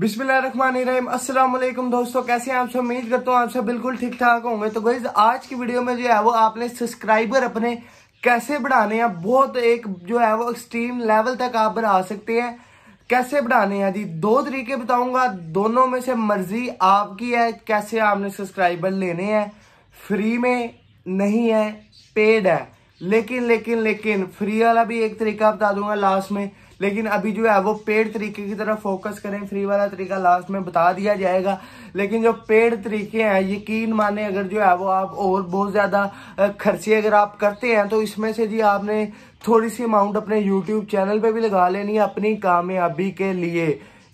बिस्मिल्लाहिर्रहमानिर्रहीम अस्सलाम वालेकुम दोस्तों कैसे हैं आपसे उम्मीद करता हूँ आपसे बिल्कुल ठीक ठाक होंगे तो गई आज की वीडियो में जो है वो आपने सब्सक्राइबर अपने कैसे बढ़ाने हैं बहुत एक जो है वो एक्सट्रीम लेवल तक आप बढ़ा सकते हैं कैसे बढ़ाने हैं जी दो तरीके बताऊंगा दोनों में से मर्जी आपकी है कैसे आपने सब्सक्राइबर लेने हैं फ्री में नहीं है पेड है लेकिन लेकिन लेकिन फ्री वाला भी एक तरीका बता दूंगा लास्ट में लेकिन अभी जो है वो पेड तरीके की तरफ फोकस करें फ्री वाला तरीका लास्ट में बता दिया जाएगा लेकिन जो पेड तरीके हैं यकीन माने अगर जो है वो आप और बहुत ज़्यादा खर्चे अगर आप करते हैं तो इसमें से जी आपने थोड़ी सी अमाउंट अपने यूट्यूब चैनल पर भी लगा लेनी है अपनी कामयाबी के लिए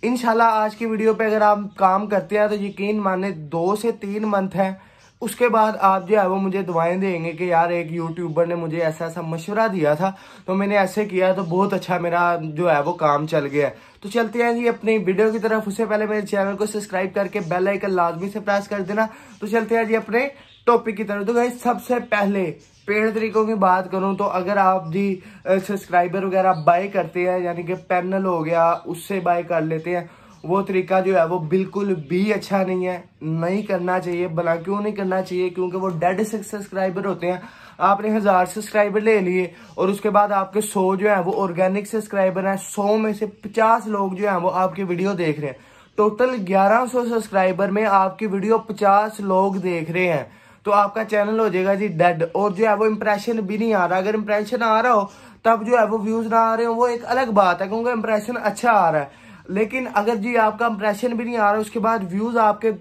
इनशाला आज की वीडियो पे अगर आप काम करते हैं तो यकीन माने दो से तीन मंथ हैं उसके बाद आप जो है वो मुझे दुआएं देंगे कि यार एक यूट्यूबर ने मुझे ऐसा ऐसा मशवरा दिया था तो मैंने ऐसे किया तो बहुत अच्छा मेरा जो है वो काम चल गया है तो चलते हैं जी अपनी वीडियो की तरफ उससे पहले मेरे चैनल को सब्सक्राइब करके बेल आइकन लाजमी से प्रेस कर देना तो चलते हैं जी अपने टॉपिक की तरफ तो भाई सबसे पहले पेड़ तरीकों की बात करूं तो अगर आप जी सब्सक्राइबर वगैरह बाय करते हैं यानी कि पैनल हो गया उससे बाय कर लेते हैं वो तरीका जो है वो बिल्कुल भी अच्छा नहीं है नहीं करना चाहिए भला क्यों नहीं करना चाहिए क्योंकि वो डेड सब्सक्राइबर होते हैं आपने हज़ार सब्सक्राइबर ले लिए और उसके बाद आपके सौ जो है वो ऑर्गेनिक सब्सक्राइबर हैं सौ में से पचास लोग जो है वो आपकी वीडियो देख रहे हैं टोटल ग्यारह सब्सक्राइबर में आपकी वीडियो पचास लोग देख रहे हैं तो आपका चैनल हो जाएगा जी डेड और जो है वो इम्प्रेशन भी नहीं आ रहा अगर इम्प्रेशन आ रहा हो तब जो है वो व्यूज़ ना आ रहे हो वो एक अलग बात है क्योंकि इम्प्रेशन अच्छा आ रहा है लेकिन अगर जी आपका इंप्रेशन भी नहीं आ रहा उसके बाद व्यूज आपके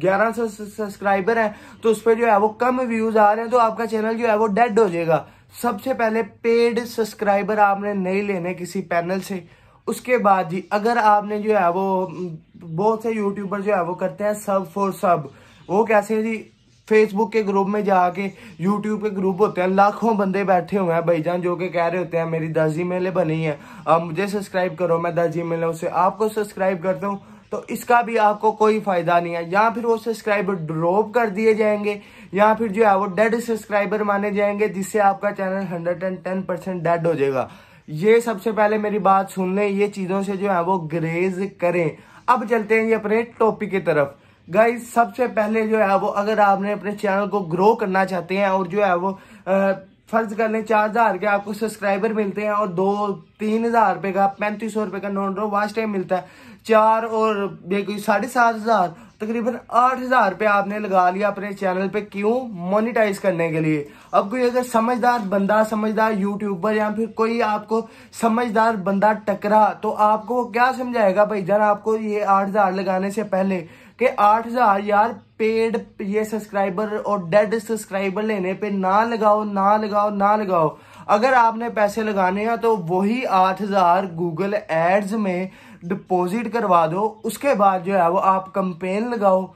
ग्यारह सौ सब्सक्राइबर हैं तो उस पर जो है वो कम व्यूज आ रहे हैं तो आपका चैनल जो है वो डेड हो जाएगा सबसे पहले पेड सब्सक्राइबर आपने नहीं लेने किसी पैनल से उसके बाद जी अगर आपने जो है वो बहुत से यूट्यूबर जो है वो करते हैं सब फॉर सब वो कैसे जी फेसबुक के ग्रुप में जाके यूट्यूब के ग्रुप होते हैं लाखों बंदे बैठे हुए हैं भाईजान जो कि कह रहे होते हैं मेरी दस जी मेलें बनी है अब मुझे सब्सक्राइब करो मैं दस जी मेलों उसे आपको सब्सक्राइब करता हूँ तो इसका भी आपको कोई फायदा नहीं है या फिर वो सब्सक्राइबर ड्रॉप कर दिए जाएंगे या फिर जो है वो डेड सब्सक्राइबर माने जाएंगे जिससे आपका channel hundred and ten percent dead हो जाएगा ये सबसे पहले मेरी बात सुन लें ये चीज़ों से जो है वो ग्रेज करें अब चलते हैं ये अपने टॉपिक की तरफ गाइज सबसे पहले जो है वो अगर आपने अपने चैनल को ग्रो करना चाहते हैं और जो है वो फर्ज कर लें चार हज़ार के आपको सब्सक्राइबर मिलते हैं और दो तीन हज़ार रुपये का पैंतीस सौ रुपये का नोट रो वास्ट टाइम मिलता है चार और कोई साढ़े सात हज़ार तकरीबन आठ हज़ार रुपये आपने लगा लिया अपने चैनल पे क्यों मोनिटाइज करने के लिए अब कोई अगर समझदार बंदा समझदार यूट्यूबर या फिर कोई आपको समझदार बंदा टकरा तो आपको क्या समझाएगा भाई जन आपको ये आठ हज़ार लगाने से पहले कि आठ हजार पेड ये सब्सक्राइबर और डेड सब्सक्राइबर लेने पे ना लगाओ ना लगाओ ना लगाओ अगर आपने पैसे लगाने हैं तो वही आठ हजार गूगल एड्स में डिपॉजिट करवा दो उसके बाद जो है वो आप कंपेन लगाओ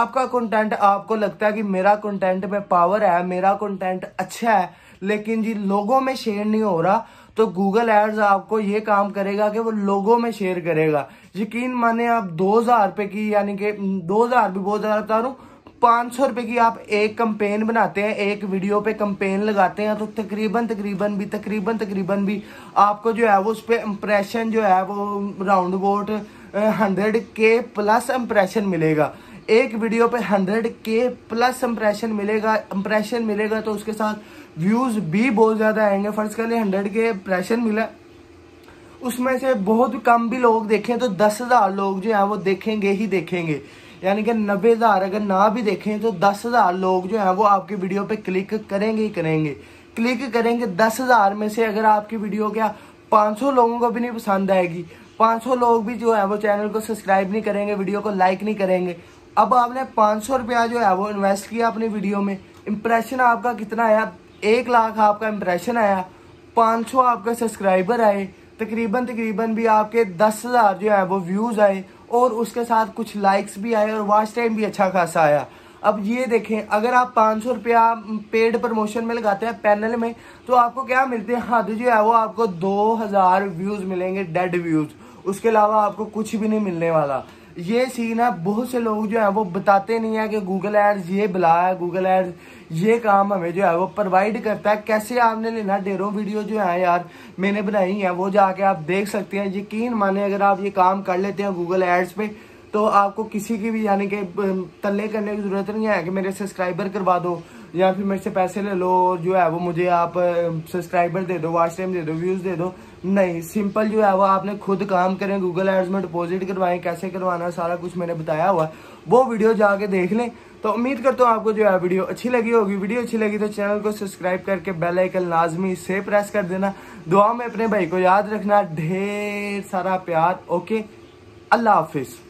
आपका कंटेंट आपको लगता है कि मेरा कंटेंट में पावर है मेरा कंटेंट अच्छा है लेकिन जी लोगों में शेयर नहीं हो रहा तो गूगल एड्स आपको ये काम करेगा कि वो लोगों में शेयर करेगा यकीन माने आप दो हजार रुपए की यानी कि हम्म, दो हजार भी बहुत ज्यादा बता रहा हूँ पाँच सौ रुपये की आप एक कंपेन बनाते हैं एक वीडियो पे कंपेन लगाते हैं तो तकरीबन तकरीबन भी तकरीबन तकरीबन भी आपको जो है वो उस पर इम्प्रेशन जो है वो राउंड वोट हंड्रेड के प्लस इम्प्रेशन मिलेगा एक वीडियो पे हंड्रेड के प्लस इंप्रेशन मिलेगा इंप्रेशन मिलेगा तो उसके साथ व्यूज़ भी बहुत ज़्यादा आएंगे फर्ज कर लिए हंड्रेड के इंप्रेशन मिला उसमें से बहुत कम भी लोग देखें तो दस हज़ार लोग जो है वो देखेंगे ही देखेंगे यानी कि नब्बे हज़ार अगर ना भी देखें तो दस हज़ार लोग जो है वो आपकी वीडियो पे क्लिक करेंगे ही करेंगे क्लिक करेंगे दस हज़ार में से अगर आपकी वीडियो क्या पाँच सौ लोगों को भी नहीं पसंद आएगी 500 लोग भी जो है वो चैनल को सब्सक्राइब नहीं करेंगे वीडियो को लाइक नहीं करेंगे अब आपने पाँच सौ रुपया जो है वो इन्वेस्ट किया अपनी वीडियो में इम्प्रेशन आपका कितना आया एक लाख आपका इम्प्रेशन आया पाँच सौ आपके सब्सक्राइबर आए तकरीबन तकरीबन भी आपके दस हज़ार जो है वो व्यूज़ आए और उसके साथ कुछ लाइक्स भी आए और वॉच टाइम भी अच्छा खासा आया अब ये देखें अगर आप पाँच सौ रुपया पेड प्रमोशन में लगाते हैं पैनल में तो आपको क्या मिलते हैं हद हाँ, तो जो है वो आपको दो हज़ार व्यूज़ मिलेंगे डेड व्यूज़ उसके अलावा आपको कुछ भी नहीं मिलने वाला ये सीन है बहुत से लोग जो है वो बताते नहीं है कि गूगल एड्स ये बुला है गूगल एड्स ये काम हमें जो है वो प्रोवाइड करता है कैसे आपने लेना डेरो वीडियो जो है यार मैंने बनाई है वो जाके आप देख सकते हैं यकीन माने अगर आप ये काम कर लेते हैं गूगल एड्स पे तो आपको किसी की भी यानी कि तले करने की ज़रूरत नहीं है कि मेरे सब्सक्राइबर करवा दो या फिर मेरे से पैसे ले लो जो है वो मुझे आप सब्सक्राइबर दे दो वॉच टाइम दे दो व्यूज़ दे दो नहीं सिंपल जो है वो आपने खुद काम करें गूगल एड्स में डिपॉजिट करवाएं कैसे करवाना सारा कुछ मैंने बताया हुआ है वो वीडियो जाके देख लें तो उम्मीद करता हूँ आपको जो है वीडियो अच्छी लगी होगी वीडियो अच्छी लगी तो चैनल को सब्सक्राइब करके बेल आइकन लाजमी से प्रेस कर देना दुआ में अपने भाई को याद रखना ढेर सारा प्यार ओके अल्लाह हाफिज़